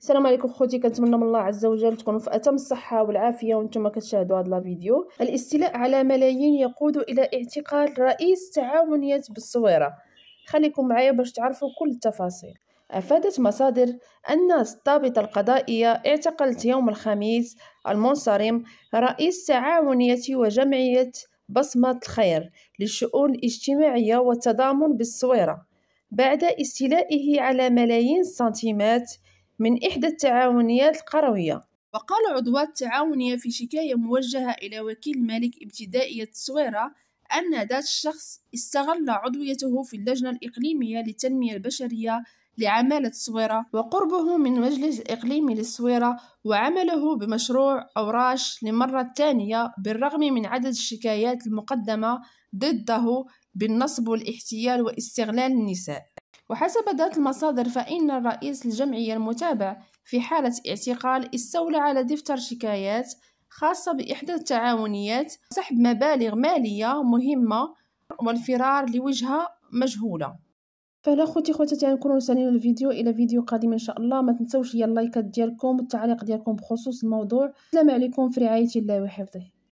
السلام عليكم خوتي كنتمنى من الله عز وجل تكونوا في اتم الصحه والعافيه وانتم كتشاهدوا هذا الفيديو الاستيلاء على ملايين يقود الى اعتقال رئيس تعاونيه بالصويره خليكم معايا باش تعرفوا كل التفاصيل افادت مصادر ان الضابطه القضائيه اعتقلت يوم الخميس المنصرم رئيس تعاونيه وجمعيه بصمه الخير للشؤون الاجتماعيه والتضامن بالصويره بعد استيلائه على ملايين السنتيمات من إحدى التعاونيات القروية وقال عضوات التعاونية في شكاية موجهة إلى وكيل مالك ابتدائية التصويرة أن ذات الشخص استغل عضويته في اللجنة الإقليمية للتنمية البشرية لعمالة الصويرة وقربه من مجلس إقليمي للصويرة وعمله بمشروع أوراش لمرة ثانية بالرغم من عدد الشكايات المقدمة ضده بالنصب والاحتيال واستغلال النساء وحسب ذات المصادر فإن الرئيس الجمعية المتابع في حالة اعتقال استولى على دفتر شكايات خاصة بإحدى التعاونيات سحب مبالغ مالية مهمة والفرار لوجهة مجهولة فهلا خوتي خواتاتي غنكونو وصلنا الفيديو الى فيديو قادم ان شاء الله ما تنسوش يا اللايكات ديالكم والتعليق ديالكم بخصوص الموضوع السلام عليكم في رعايه الله وحفظه